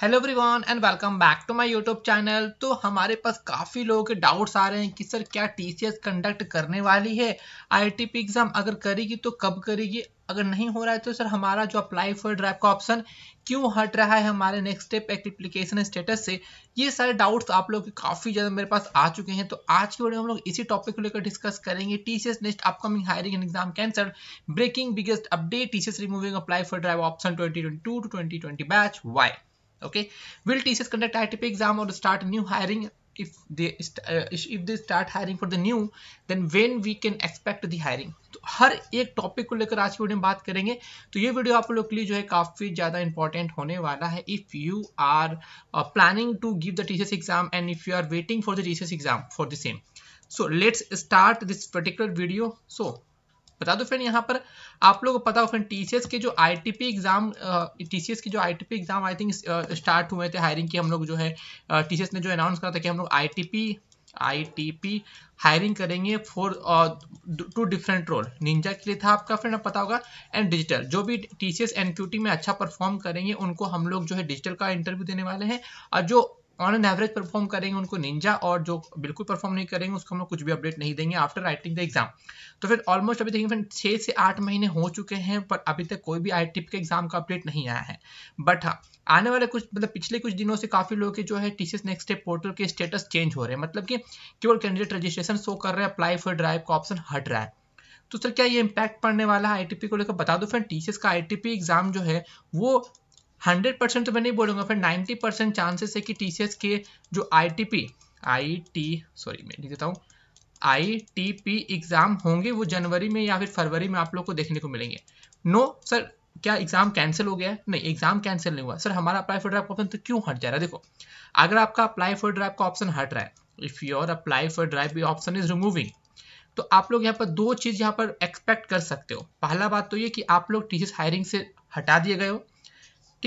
hello everyone and welcome back to my YouTube channel तो हमारे पास काफ़ी लोगों के डाउट्स आ रहे हैं कि सर क्या टीसीएस कंडक्ट करने वाली है आईटीपी एग्ज़ाम अगर करेगी तो कब करेगी अगर नहीं हो रहा है तो सर हमारा जो अप्लाई फॉर ड्राइव का ऑप्शन क्यों हट रहा है हमारे नेक्स्ट स्टेप एप्लीकेशन स्टेटस से ये सारे डाउट्स आप लोग के काफ़ी ज़्यादा मेरे पास आ चुके हैं तो आज की वीडियो में हम लोग इसी टॉपिक को लेकर डिस्कस करेंगे T C S next upcoming hiring and exam cancer breaking biggest update T C S removing apply for drive option twenty twenty two to twenty twenty batch why okay will teachers conduct itp exam or start new hiring if they uh, if they start hiring for the new then when we can expect the hiring तो हर एक topic को लेकर आज की video में बात करेंगे तो ये वीडियो आप लोग के लिए जो है काफ़ी ज़्यादा इंपॉर्टेंट होने वाला है if you are planning to give the teachers exam and if you are waiting for the teachers exam for the same so let's start this particular video so बता दो फ्रेंड यहाँ पर आप लोगों को पता हो फ्रेंड टीसीएस के जो आईटीपी एग्जाम टीसीएस के जो ITP exam I think start हुए थे हायरिंग की हम लोग जो है टीसीएस ने जो अनाउंस करा था कि हम लोग आईटीपी आईटीपी हायरिंग करेंगे for two different role ninja के लिए था आपका फ्रेंड पता होगा एंड डिजिटल जो भी टीसीएस एनक्यूटी में अच्छा परफॉर्म करेंगे उनको हम लोग जो है डिजिटल का इंटरव्यू देने वाले हैं और जो ऑन एन एवरेज परफॉर्म करेंगे उनको निंजा और जो बिल्कुल परफॉर्म नहीं करेंगे उसको हम लोग कुछ भी अपडेट नहीं देंगे आफ्टर राइटिंग द एग्जाम तो फिर ऑलमोस्ट अभी देखेंगे फ्रेंड छः से आठ महीने हो चुके हैं पर अभी तक कोई भी आई टिप के एग्जाम का अपडेट नहीं आया है बट हाँ आने वाले कुछ मतलब पिछले कुछ दिनों से काफ़ी लोग के जो है टीसीएस नेक्स्ट स्टेप पोर्टल के स्टेटस चेंज हो रहे हैं मतलब कि केवल कैंडिडेट रजिस्ट्रेशन शो कर रहे हैं अप्लाई फॉर ड्राइव का ऑप्शन हट रहा है तो सर क्या ये इम्पैक्ट पड़ने वाला है आईटीपी को लेकर बता दो फ्रेंड टीसीएस का आईटीपी एग्जाम जो है वो हंड्रेड परसेंट तो मैं नहीं बोलूँगा फिर नाइन्टी परसेंट चांसेस है कि टीसीएस के जो I T P I T sorry मैं लिख देता हूँ आई टी पी एग्ज़ाम होंगे वो जनवरी में या फिर फरवरी में आप लोग को देखने को मिलेंगे नो no, सर क्या एग्ज़ाम कैंसिल हो गया है नहीं एग्ज़ाम कैंसिल नहीं हुआ सर हमारा अप्लाई फॉर ड्राइव का ऑप्शन तो क्यों हट जा रहा है देखो अगर आपका अप्लाई फॉर ड्राइव का ऑप्शन हट रहा है if your apply for drive option is removing तो आप लोग यहाँ पर दो चीज़ यहाँ पर एक्सपेक्ट कर सकते हो पहला बात तो ये कि आप लोग टीचर्स हायरिंग से हटा दिए गए हो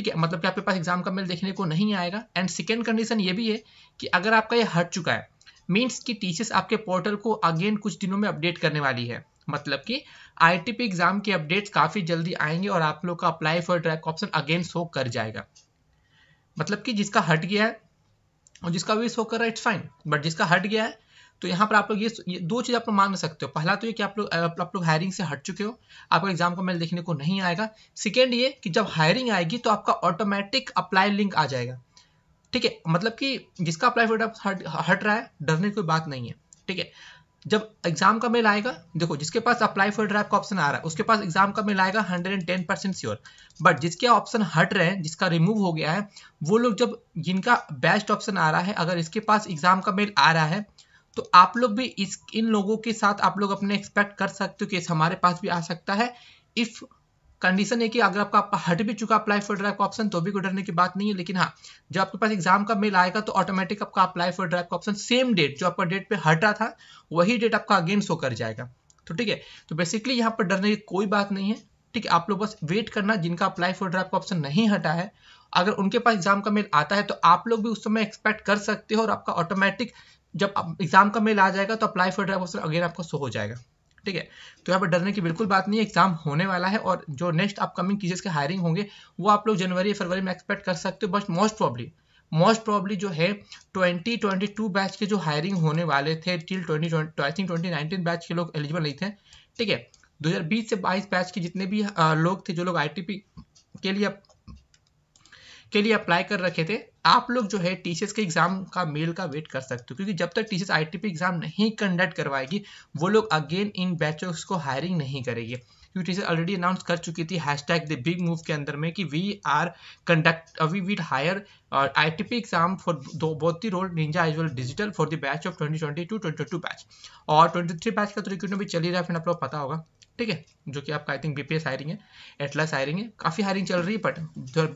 ठीक है मतलब कि आपके पास एग्जाम का मेल देखने को नहीं आएगा एंड सेकेंड कंडीशन ये भी है कि अगर आपका ये हट चुका है मीन्स कि टीचर्स आपके पोर्टल को अगेन कुछ दिनों में अपडेट करने वाली है मतलब कि आईटीपी एग्जाम के अपडेट्स काफ़ी जल्दी आएंगे और आप लोग का apply for track option again show कर जाएगा मतलब कि जिसका हट गया है और जिसका भी शो कर रहा है इट्स फाइन बट जिसका हट गया है तो यहाँ पर आप लोग ये, ये दो चीज़ आप लोग मान सकते हो पहला तो ये कि आप लोग आप लोग हायरिंग से हट चुके हो आपका एग्जाम का मेल देखने को नहीं आएगा सेकेंड ये कि जब हायरिंग आएगी तो आपका ऑटोमेटिक अप्लाई लिंक आ जाएगा ठीक है मतलब कि जिसका अप्लाई हट हट रहा है डरने की कोई बात नहीं है ठीक है जब एग्जाम का मेल आएगा देखो जिसके पास अप्लाई फॉर ड्राइव का ऑप्शन आ रहा है उसके पास एग्जाम का मेल आएगा 110 परसेंट श्योर बट जिसके ऑप्शन हट रहे हैं जिसका रिमूव हो गया है वो लोग जब जिनका बेस्ट ऑप्शन आ रहा है अगर इसके पास एग्जाम का मेल आ रहा है तो आप लोग भी इस इन लोगों के साथ आप लोग अपने एक्सपेक्ट कर सकते हो कि हमारे पास भी आ सकता है इफ़ कंडीशन है कि अगर आपका हट भी चुका अप्लाई फॉर ड्राइव का ऑप्शन तो भी कोई डरने की बात नहीं है लेकिन हाँ जब आपके पास एग्जाम का मेल आएगा तो ऑटोमेटिक आपका अप्लाई फॉर ड्राइव का ऑप्शन सेम डेट जो आपका डेट पे हटा था वही डेट आपका अगेन शो कर जाएगा तो ठीक है तो बेसिकली यहाँ पर डरने की कोई बात नहीं है ठीक है आप लोग बस वेट करना जिनका अप्लाई फॉर ड्राइव का ऑप्शन नहीं हटा है अगर उनके पास एग्जाम का मेल आता है तो आप लोग भी उस समय एक्सपेक्ट कर सकते हो और आपका ऑटोमेटिक जब एग्ज़ाम का मेल आ जाएगा तो apply for drive option again आपका शो हो जाएगा ठीक है तो यहाँ पर डरने की बिल्कुल बात नहीं है एग्जाम होने वाला है और जो नेक्स्ट अपकमिंग चीजेस के हायरिंग होंगे वो आप लोग जनवरी फरवरी में एक्सपेक्ट कर सकते हो but most probably most probably जो है 2022 बैच के जो हायरिंग होने वाले थे till twenty I think 2019 batch के लोग एलिजिबल नहीं थे ठीक है 2020 से 22 बैच के जितने भी लोग थे जो लोग आईटीपी के लिए के लिए अप्लाई कर रखे थे आप लोग जो है टीसीएस के एग्जाम का मेल का वेट कर सकते हो क्योंकि जब तक टीसीएस आईटीपी एग्जाम नहीं कंडक्ट करवाएगी वो लोग अगेन इन बैचर्स को हायरिंग नहीं करेगी क्योंकि टीसीएस ऑलरेडी अनाउंस कर चुकी थी hashtag the big move के अंदर में कि we are conduct we will hire I T P exam for दो बहुत ही role ninja as well digital for the batch of twenty twenty two twenty two batch और twenty three batch का तो रिक्रूटमेंट भी चल ही रहा है फिर आप लोग पता होगा ठीक है जो कि आपका आई थिंक बीपीएस हायरिंग है एटलस हायरिंग है काफ़ी हायरिंग चल रही है बट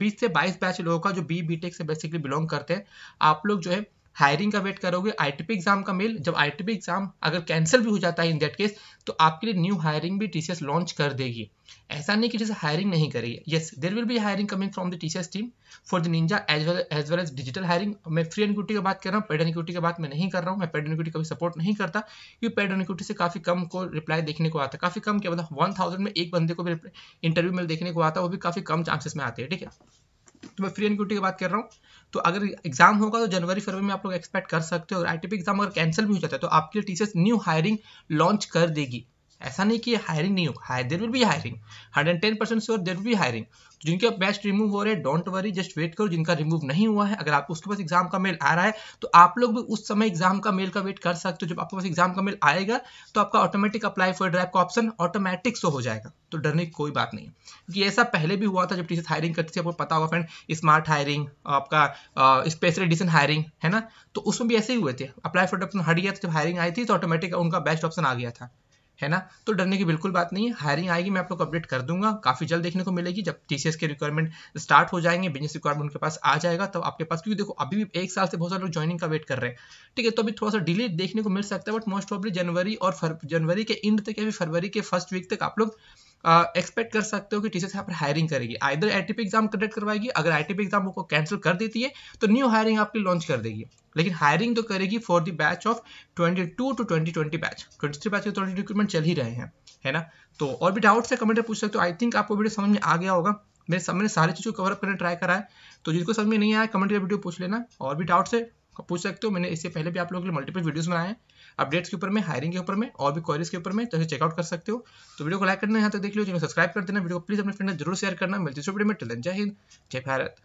बीस से बाईस बैच लोगों का जो बी बीटेक से बेसिकली बिलोंग करते हैं आप लोग जो है हायरिंग का वेट करोगे आईटीपी एग्जाम का मेल जब आईटीपी एग्जाम अगर कैंसिल भी हो जाता है इन दैट केस तो आपके लिए न्यू हायरिंग भी टीसीएस लॉन्च कर देगी ऐसा नहीं कि जैसे हायरिंग नहीं करेगी yes there will be hiring coming from the TCS team for the ninja as well as well as digital hiring मैं फ्री एनक्यूटी की बात कर रहा हूँ पेड एनक्यूटी की बात मैं नहीं कर रहा हूँ मैं पेड एनक्यूटी कभी सपोर्ट नहीं करता क्योंकि पेड एनक्यूटी से काफी कम को रिप्लाई देखने को आता है काफी कम क्या मतलब वन थाउजेंड में एक बंदे को भी इंटरव्यू में देखने को आता है वो भी काफी कम चांसेस में आते हैं ठीक है तो मैं फ्री एंड क्यूटी की बात कर रहा हूँ तो अगर एग्जाम होगा तो जनवरी फरवरी में आप लोग एक्सपेक्ट कर सकते हो आई एग्जाम अगर कैंसिल भी हो जाता है तो आपके लिए टीचर्स न्यू हायरिंग लॉन्च कर देगी ऐसा नहीं कि हायरिंग नहीं होगा there will be hiring hundred ten percent sure there will be hiring जिनके बेस्ट रिमूव हो रहे हैं डोंट वरी जस्ट वेट करो जिनका रिमूव नहीं हुआ है अगर आपको उसके पास एग्जाम का मेल आ रहा है तो आप लोग भी उस समय एग्जाम का मेल का वेट कर सकते हो जब आपके पास एग्जाम का मेल आएगा तो आपका ऑटोमेटिक अप्लाई फॉर ड्राइव का ऑप्शन ऑटोमेटिक शो हो जाएगा तो डरने की कोई बात नहीं है क्योंकि ऐसा पहले भी हुआ था जब टीचर हायरिंग करती थी आपको पता होगा फ्रेंड स्मार्ट हायरिंग आपका स्पेशल एडिशन हायरिंग है ना तो उसमें भी ऐसे ही हुए थे अप्लाई फॉर ऑप्शन हट गया था जब हायरिंग आई थी तो ऑटोमेटिक उनका बेस्ट ऑप्शन आ गया था है ना तो डरने की बिल्कुल बात नहीं है हायरिंग आएगी मैं आप लोग अपडेट कर दूंगा काफी जल्द देखने को मिलेगी जब टीसीएस के रिक्वायरमेंट स्टार्ट हो जाएंगे बिजनेस रिक्वायरमेंट उनके पास आ जाएगा तब तो आपके पास क्योंकि देखो अभी भी एक साल से बहुत सारे लोग ज्वाइनिंग का वेट कर रहे हैं ठीक है तो अभी थोड़ा सा डिले देखने को मिल सकता है बट मोस्ट ऑफली जनवरी और जनवरी के इंड तक या फरवरी के फर्स्ट वीक तक आप लोग एक्सपेक्ट uh, कर सकते हो कि टीचर्स यहाँ पर हायरिंग करेगी आइदर आई एग्जाम कंडक्ट करवाएगी अगर आई एग्जाम को कैंसिल कर देती है तो न्यू हायरिंग आपकी लॉन्च कर देगी लेकिन हायरिंग तो करेगी for the batch of 22 two 2020 batch 23 batch के तो रिक्रूटमेंट चल ही रहे हैं है ना तो और भी डाउट्स है कमेंट में पूछ सकते हो आई थिंक आपको वीडियो समझ में आ गया होगा मेरे सामने सारी चीज़ों को कवरअप करने ट्राई करा है तो जिसको समझ में नहीं आया कमेंट में वीडियो पूछ लेना और भी डाउट्स है पूछ सकते हो मैंने इससे पहले भी आप लोगों के लिए मल्टीपल वीडियोस बनाए हैं अपडेट्स के ऊपर में हायरिंग के ऊपर में और भी क्वारीज के ऊपर में तो चेकआउट कर सकते हो तो वीडियो को लाइक करना यहाँ तक देख लो जिन्हें सब्सक्राइब कर देना वीडियो को प्लीज अपने फ्रेंड जरूर शेयर करना मिलते है जय हिंद जय भारत